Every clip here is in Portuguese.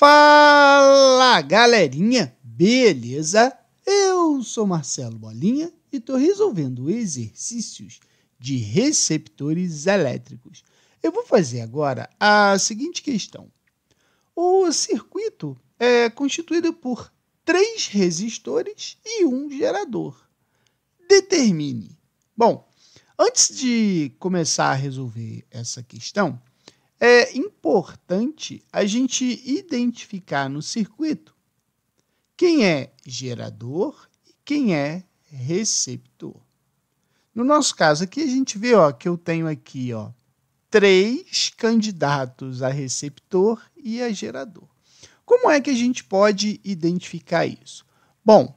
Fala galerinha, beleza? Eu sou Marcelo Bolinha e estou resolvendo exercícios de receptores elétricos. Eu vou fazer agora a seguinte questão: o circuito é constituído por três resistores e um gerador. Determine. Bom, antes de começar a resolver essa questão, é importante a gente identificar no circuito quem é gerador e quem é receptor. No nosso caso aqui, a gente vê ó, que eu tenho aqui ó, três candidatos a receptor e a gerador. Como é que a gente pode identificar isso? Bom,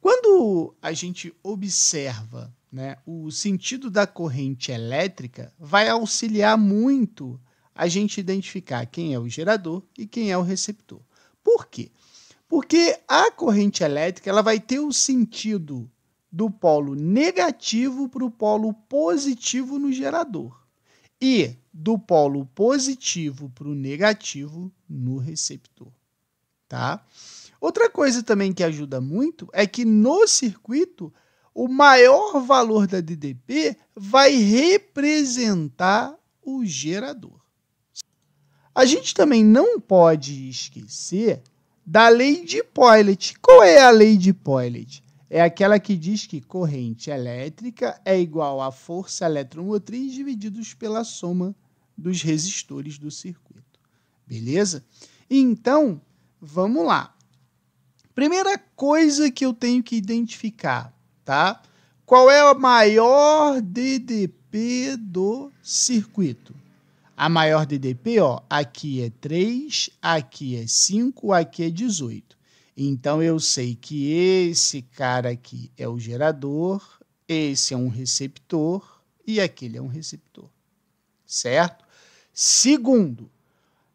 quando a gente observa né, o sentido da corrente elétrica, vai auxiliar muito a gente identificar quem é o gerador e quem é o receptor. Por quê? Porque a corrente elétrica ela vai ter o sentido do polo negativo para o polo positivo no gerador e do polo positivo para o negativo no receptor, tá? Outra coisa também que ajuda muito é que no circuito o maior valor da DDP vai representar o gerador. A gente também não pode esquecer da lei de Poilet. Qual é a lei de Poilet? É aquela que diz que corrente elétrica é igual à força eletromotriz divididos pela soma dos resistores do circuito. Beleza? Então, vamos lá. Primeira coisa que eu tenho que identificar, tá? Qual é a maior DDP do circuito? A maior DDP, ó, aqui é 3, aqui é 5, aqui é 18. Então eu sei que esse cara aqui é o gerador, esse é um receptor e aquele é um receptor. Certo? Segundo,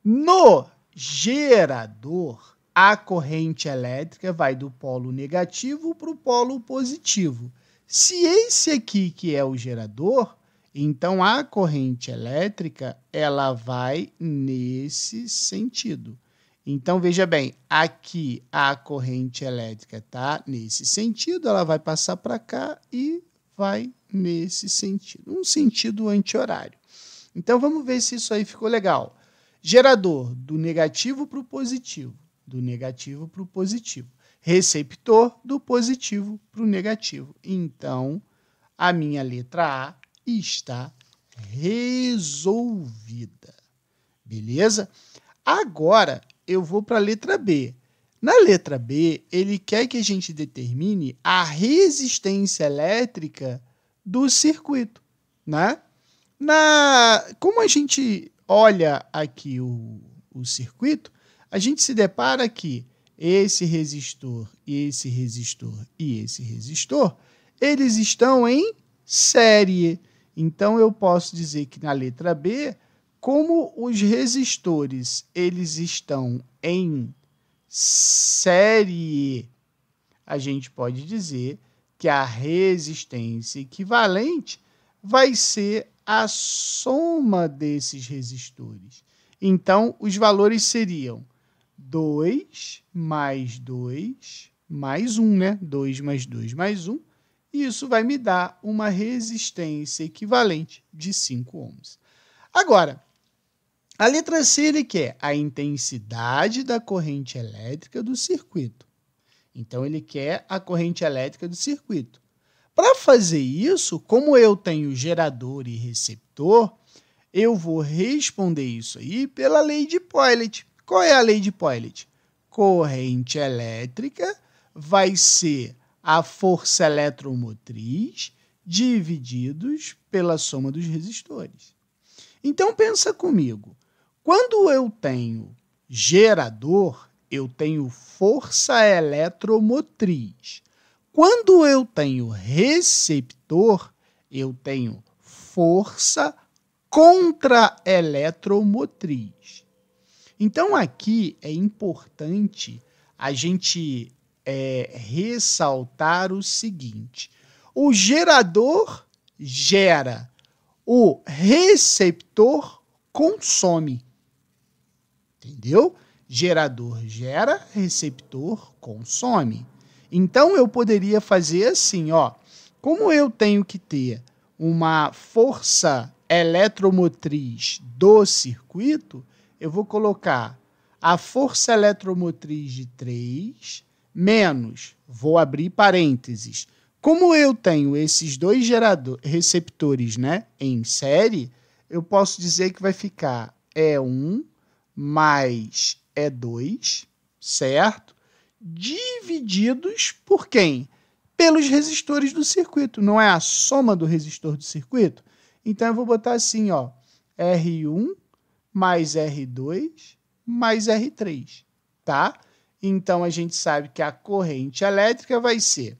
no gerador, a corrente elétrica vai do polo negativo para o polo positivo. Se esse aqui, que é o gerador, então a corrente elétrica, ela vai nesse sentido. Então veja bem, aqui a corrente elétrica tá nesse sentido, ela vai passar para cá e vai nesse sentido, um sentido anti-horário. Então vamos ver se isso aí ficou legal. Gerador do negativo para o positivo, do negativo para o positivo. Receptor do positivo para o negativo. Então a minha letra A e está resolvida. Beleza? Agora eu vou para a letra B. Na letra B, ele quer que a gente determine a resistência elétrica do circuito, né? Na, como a gente olha aqui o, o circuito, a gente se depara que esse resistor e esse resistor e esse resistor, eles estão em série. Então eu posso dizer que na letra B, como os resistores eles estão em série, a gente pode dizer que a resistência equivalente vai ser a soma desses resistores. Então, os valores seriam 2 mais 2 mais 1, né? 2 mais 2 mais 1, e isso vai me dar uma resistência equivalente de 5 ohms. Agora, a letra C ele quer a intensidade da corrente elétrica do circuito. Então ele quer a corrente elétrica do circuito. Para fazer isso, como eu tenho gerador e receptor, eu vou responder isso aí pela lei de Poilet. Qual é a lei de Poilet? Corrente elétrica vai ser a força eletromotriz divididos pela soma dos resistores. Então pensa comigo, quando eu tenho gerador, eu tenho força eletromotriz. Quando eu tenho receptor, eu tenho força contra-eletromotriz. Então aqui é importante a gente é, ressaltar o seguinte: o gerador gera, o receptor consome. Entendeu? Gerador gera, receptor consome. Então eu poderia fazer assim, ó. Como eu tenho que ter uma força eletromotriz do circuito, eu vou colocar a força eletromotriz de 3 menos, vou abrir parênteses. Como eu tenho esses dois gerador, receptores né, em série, eu posso dizer que vai ficar E1 mais E2, certo? Divididos por quem? Pelos resistores do circuito. Não é a soma do resistor do circuito? Então eu vou botar assim, ó, R1 mais R2 mais R3, tá? Então a gente sabe que a corrente elétrica vai ser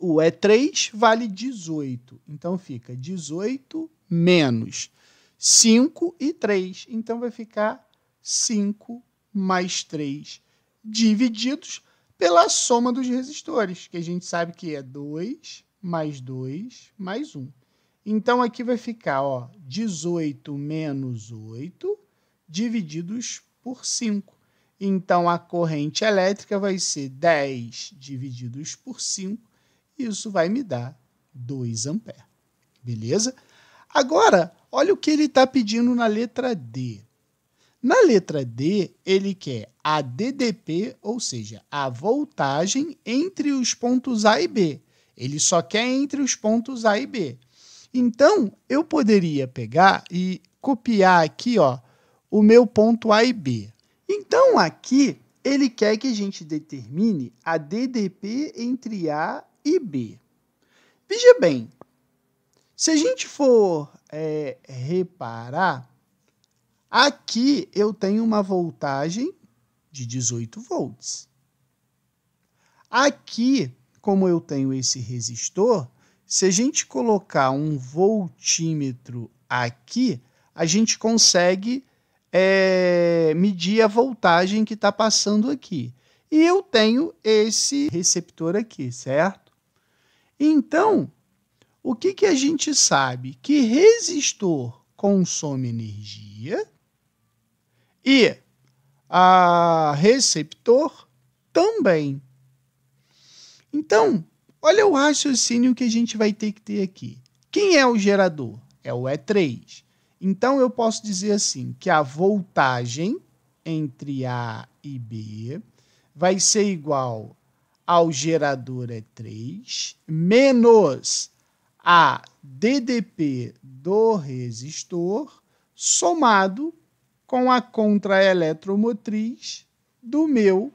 o E3 vale 18. Então fica 18 menos 5 e 3. Então vai ficar 5 mais 3 divididos pela soma dos resistores, que a gente sabe que é 2 mais 2 mais 1. Então aqui vai ficar ó, 18 menos 8 divididos por 5. Então, a corrente elétrica vai ser 10 divididos por 5, isso vai me dar 2 A. Beleza? Agora, olha o que ele está pedindo na letra D. Na letra D, ele quer a DDP, ou seja, a voltagem entre os pontos A e B. Ele só quer entre os pontos A e B. Então, eu poderia pegar e copiar aqui ó, o meu ponto A e B. Então aqui ele quer que a gente determine a DDP entre A e B. Veja bem, se a gente for é, reparar, aqui eu tenho uma voltagem de 18 volts. Aqui, como eu tenho esse resistor, se a gente colocar um voltímetro aqui, a gente consegue é, medir a voltagem que está passando aqui. E eu tenho esse receptor aqui, certo? Então, o que, que a gente sabe? Que resistor consome energia e a receptor também. Então, olha o raciocínio que a gente vai ter que ter aqui. Quem é o gerador? É o E3. Então eu posso dizer assim que a voltagem entre A e B vai ser igual ao gerador é 3 menos a DDP do resistor somado com a contraeletromotriz do meu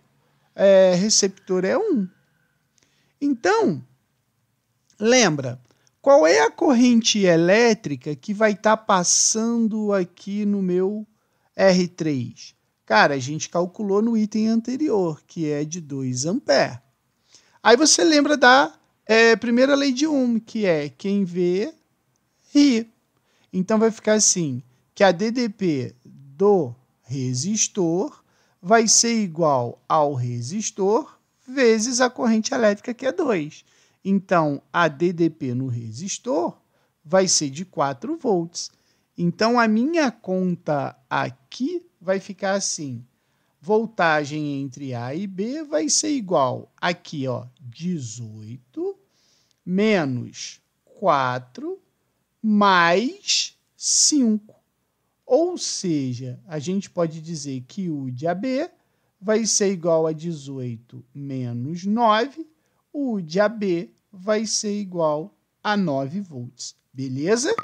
eh, é, receptor E1. Então, lembra, qual é a corrente elétrica que vai estar tá passando aqui no meu R3? Cara, a gente calculou no item anterior, que é de 2 A. Aí você lembra da é, primeira lei de Ohm, que é quem vê, ri. Então vai ficar assim, que a DDP do resistor vai ser igual ao resistor vezes a corrente elétrica, que é 2. Então, a DDP no resistor vai ser de 4 volts. Então, a minha conta aqui vai ficar assim. Voltagem entre A e B vai ser igual aqui, ó, 18 menos 4 mais 5. Ou seja, a gente pode dizer que U de AB vai ser igual a 18 menos 9 o de AB vai ser igual a 9 volts. Beleza?